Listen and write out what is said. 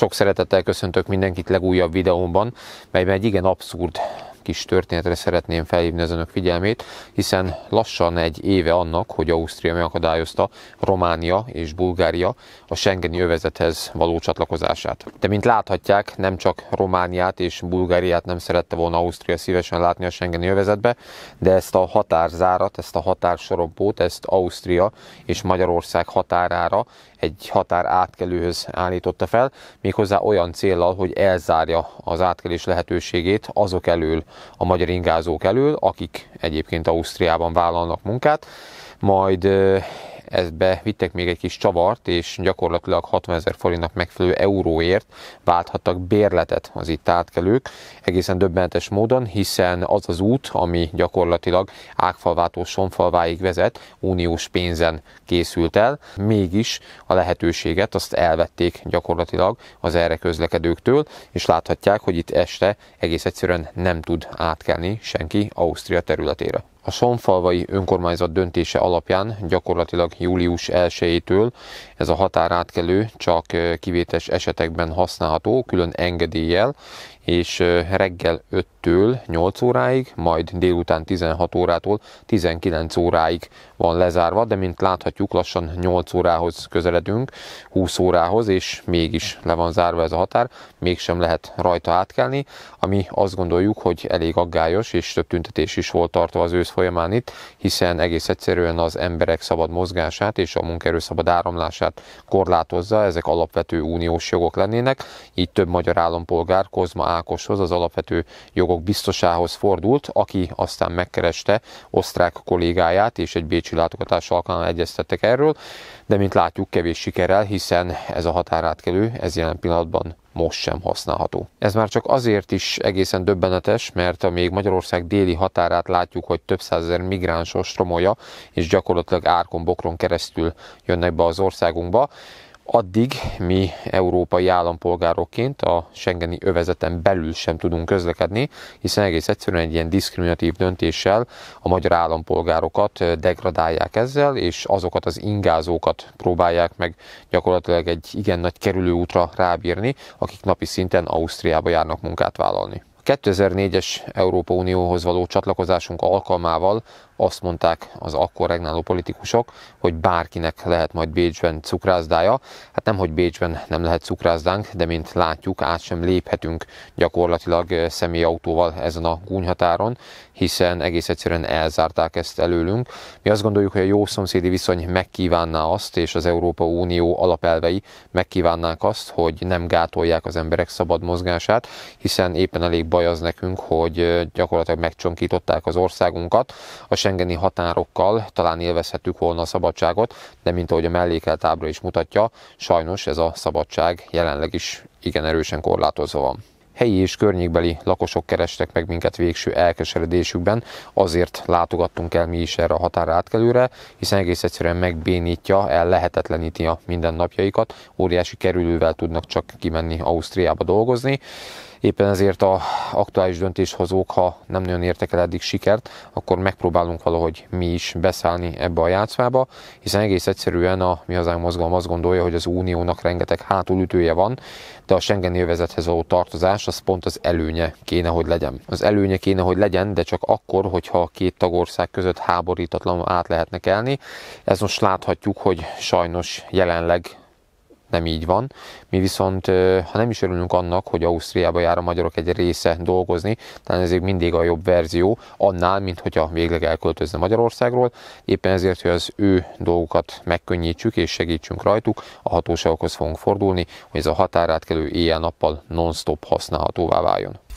Sok szeretettel köszöntök mindenkit legújabb videómban, melyben egy igen abszurd kis történetre szeretném felhívni az önök figyelmét, hiszen lassan egy éve annak, hogy Ausztria megakadályozta Románia és Bulgária a Schengeni övezethez való csatlakozását. De mint láthatják, nem csak Romániát és Bulgáriát nem szerette volna Ausztria szívesen látni a Schengeni övezetbe, de ezt a határzárat, ezt a határsorobbót, ezt Ausztria és Magyarország határára egy határ átkelőhöz állította fel, méghozzá olyan célral, hogy elzárja az átkelés lehetőségét azok elől, a magyar ingázók elől, akik egyébként Ausztriában vállalnak munkát, majd Ezbe vittek még egy kis csavart, és gyakorlatilag 60 ezer forintnak megfelelő euróért válthattak bérletet az itt átkelők. Egészen döbbenetes módon, hiszen az az út, ami gyakorlatilag Ágfalvától Sonfalváig vezet, uniós pénzen készült el, mégis a lehetőséget azt elvették gyakorlatilag az erre közlekedőktől, és láthatják, hogy itt este egész egyszerűen nem tud átkelni senki Ausztria területére a Sonfalvai önkormányzat döntése alapján gyakorlatilag július 1-től ez a határátkelő csak kivétes esetekben használható, külön engedéllyel, és reggel 5-től 8 óráig, majd délután 16 órától 19 óráig van lezárva, de mint láthatjuk, lassan 8 órához közeledünk, 20 órához, és mégis le van zárva ez a határ, mégsem lehet rajta átkelni, ami azt gondoljuk, hogy elég aggályos, és több tüntetés is volt tartva az ősz folyamán itt, hiszen egész egyszerűen az emberek szabad mozgását és a munkaerő szabad áramlását korlátozza, ezek alapvető uniós jogok lennének, így több magyar állampolgár Kozma Ákoshoz, az alapvető jogok biztosához fordult, aki aztán megkereste osztrák kollégáját, és egy bécsi látogatás alkalmán egyeztettek erről, de mint látjuk, kevés sikerrel, hiszen ez a határátkelő, ez jelen pillanatban most sem használható. Ez már csak azért is egészen döbbenetes, mert a még Magyarország déli határát látjuk, hogy több százezer migráns ostromolja, és gyakorlatilag árkon-bokron keresztül jönnek be az országunkba, Addig mi európai állampolgárokként a Schengeni övezeten belül sem tudunk közlekedni, hiszen egész egyszerűen egy ilyen diszkriminatív döntéssel a magyar állampolgárokat degradálják ezzel, és azokat az ingázókat próbálják meg gyakorlatilag egy igen nagy kerülőútra rábírni, akik napi szinten Ausztriába járnak munkát vállalni. A 2004-es Európa Unióhoz való csatlakozásunk alkalmával azt mondták az akkor regnáló politikusok, hogy bárkinek lehet majd Bécsben cukrászdája. Hát nem, hogy Bécsben nem lehet cukrászdánk, de mint látjuk, át sem léphetünk gyakorlatilag eh, személyautóval ezen a gúnyhatáron, hiszen egész egyszerűen elzárták ezt előlünk. Mi azt gondoljuk, hogy a jó szomszédi viszony megkívánná azt, és az Európa Unió alapelvei megkívánnák azt, hogy nem gátolják az emberek szabad mozgását, hiszen éppen elég baj az nekünk, hogy gyakorlatilag megcsonkították az országunkat. A Schengeni határokkal talán élvezhetük volna a szabadságot, de mint ahogy a mellékelt ábra is mutatja, sajnos ez a szabadság jelenleg is igen erősen korlátozva van helyi és környékbeli lakosok kerestek meg minket végső elkeseredésükben, azért látogattunk el mi is erre a átkelőre, hiszen egész egyszerűen megbénítja, el lehetetleníti a mindennapjaikat, óriási kerülővel tudnak csak kimenni Ausztriába dolgozni. Éppen ezért a aktuális döntéshozók, ha nem nagyon értek el eddig sikert, akkor megpróbálunk valahogy mi is beszállni ebbe a játszvába, hiszen egész egyszerűen a Mi Hazánk Mozgalom azt gondolja, hogy az Uniónak rengeteg hátulütője van, de a Schengen élvezethez való tartozás az pont az előnye kéne, hogy legyen. Az előnye kéne, hogy legyen, de csak akkor, hogyha a két tagország között háborítatlanul át lehetnek elni. Ez most láthatjuk, hogy sajnos jelenleg nem így van. Mi viszont, ha nem is örülünk annak, hogy Ausztriába jár a magyarok egy része dolgozni, talán ez mindig a jobb verzió, annál, mint hogyha végleg elköltözne Magyarországról. Éppen ezért, hogy az ő dolgokat megkönnyítsük és segítsünk rajtuk, a hatóságokhoz fogunk fordulni, hogy ez a határátkelő éjjel-nappal non-stop használhatóvá váljon.